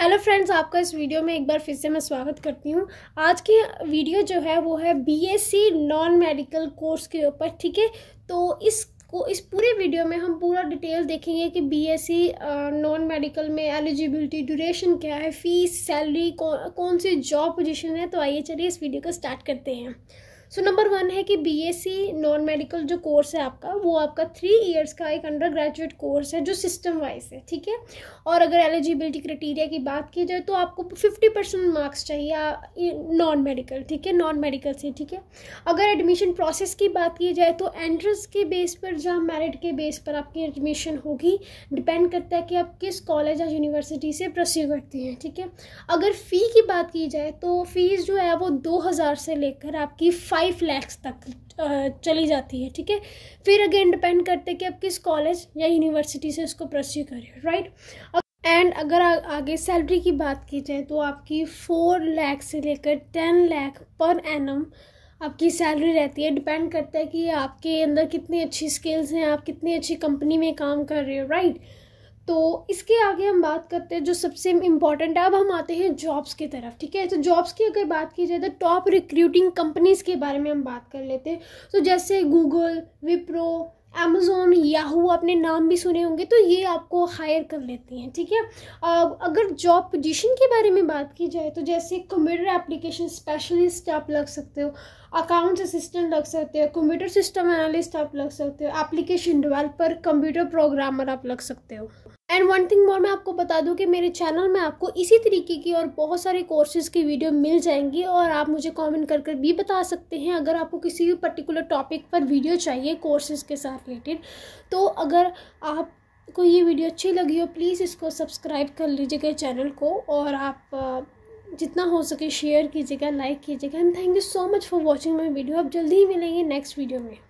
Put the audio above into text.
Hello friends आपका इस video में एक बार फिर से मैं स्वागत करती हूँ आज की वीडियो जो है वो है बीएससी नॉन मेडिकल कोर्स के ऊपर ठीक है तो इस को इस पूरे वीडियो में हम पूरा डिटेल देखेंगे कि बीएससी नॉन मेडिकल में एलिजिबिलिटी ड्यूरेशन क्या है फीस सैलरी कौ, कौन सी जॉब पोजीशन है तो आइए चलिए इस वीडियो को स्टार्ट करते हैं सो नंबर वन है कि बीएससी नॉन मेडिकल जो कोर्स है आपका वो आपका थ्री इयर्स का एक अंडर ग्रेजुएट कोर्स है जो सिस्टम वाइज है ठीक है और अगर एलिजिबिलिटी क्राइटेरिया की बात की जाए तो आपको फिफ्टी परसेंट मार्क्स चाहिए नॉन मेडिकल ठीक है नॉन मेडिकल से ठीक है अगर एडमिशन प्रोसेस की बात की जाए तो एंट्रेंस के बेस पर जहाँ मेरिट के बेस पर आपकी एडमिशन होगी डिपेंड करता है कि आप किस कॉलेज या यूनिवर्सिटी से प्रस्यू करते हैं ठीक है अगर फ़ी की बात की जाए तो फीस जो है वो दो हज़ार से लेकर आपकी फाइव फाइव लैक्स तक चली जाती है ठीक है फिर अगेन डिपेंड करते हैं कि आप किस कॉलेज या यूनिवर्सिटी से उसको प्रस्यू करें राइट एंड अगर आ, आगे सैलरी की बात की जाए तो आपकी फोर लैख से लेकर टेन लैख पर एन आपकी सैलरी रहती है डिपेंड करता है कि आपके अंदर कितनी अच्छी स्किल्स हैं आप कितनी अच्छी कंपनी में काम कर रहे हो राइट right? तो इसके आगे हम बात करते हैं जो सबसे इम्पॉर्टेंट है अब हम आते हैं जॉब्स की तरफ ठीक है तो जॉब्स की अगर बात की जाए तो टॉप रिक्रूटिंग कंपनीज़ के बारे में हम बात कर लेते हैं तो जैसे गूगल विप्रो अमेजोन याहू अपने नाम भी सुने होंगे तो ये आपको हायर कर लेती हैं ठीक है अब अगर जॉब पोजीशन के बारे में बात की जाए तो जैसे कंप्यूटर एप्लीकेशन स्पेशलिस्ट आप लग सकते हो अकाउंट्स असिस्टेंट लग सकते हो कंप्यूटर सिस्टम एनालिस्ट आप लग सकते हो एप्लीकेशन डेवलपर कंप्यूटर प्रोग्रामर आप लग सकते हो एंड वन थिंग मोर मैं आपको बता दूं कि मेरे चैनल में आपको इसी तरीके की और बहुत सारे कोर्सेज़ की वीडियो मिल जाएंगी और आप मुझे कमेंट कर कर भी बता सकते हैं अगर आपको किसी भी पर्टिकुलर टॉपिक पर वीडियो चाहिए कोर्सेज़ के साथ रिलेटेड तो अगर आपको ये वीडियो अच्छी लगी हो प्लीज़ इसको सब्सक्राइब कर लीजिएगा चैनल को और आप जितना हो सके शेयर कीजिएगा लाइक कीजिएगा and thank you so much for watching my video आप जल्दी ही मिलेंगे नेक्स्ट वीडियो में